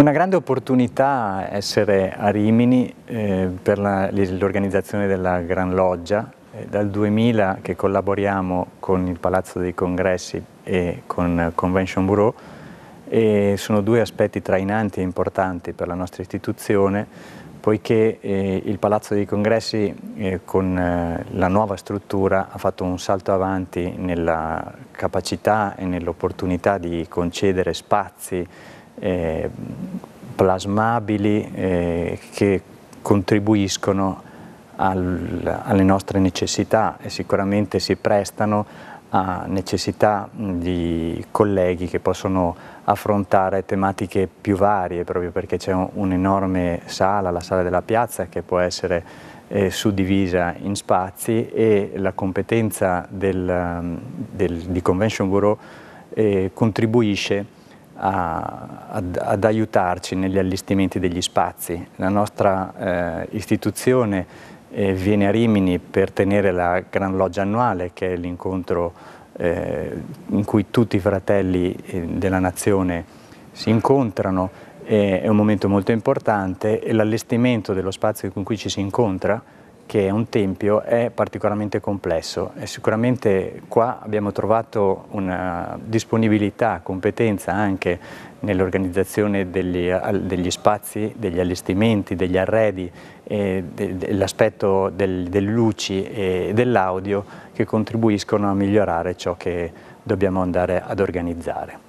Una grande opportunità essere a Rimini eh, per l'organizzazione della Gran Loggia. Eh, dal 2000 che collaboriamo con il Palazzo dei Congressi e con Convention Bureau e sono due aspetti trainanti e importanti per la nostra istituzione poiché eh, il Palazzo dei Congressi eh, con eh, la nuova struttura ha fatto un salto avanti nella capacità e nell'opportunità di concedere spazi eh, plasmabili eh, che contribuiscono al, alle nostre necessità e sicuramente si prestano a necessità di colleghi che possono affrontare tematiche più varie proprio perché c'è un'enorme sala, la sala della piazza che può essere eh, suddivisa in spazi e la competenza del, del, di Convention Bureau eh, contribuisce a, ad, ad, aiutarci negli allestimenti degli spazi. La nostra eh, istituzione eh, viene a Rimini per tenere la Gran Loggia annuale, che è l'incontro eh, in cui tutti i fratelli eh, della nazione si incontrano, è un momento molto importante e l'allestimento dello spazio con cui ci si incontra che è un tempio è particolarmente complesso e sicuramente qua abbiamo trovato una disponibilità, competenza anche nell'organizzazione degli, degli, spazi, degli allestimenti, degli arredi, l'aspetto del, delle luci e dell'audio che contribuiscono a migliorare ciò che dobbiamo andare ad organizzare.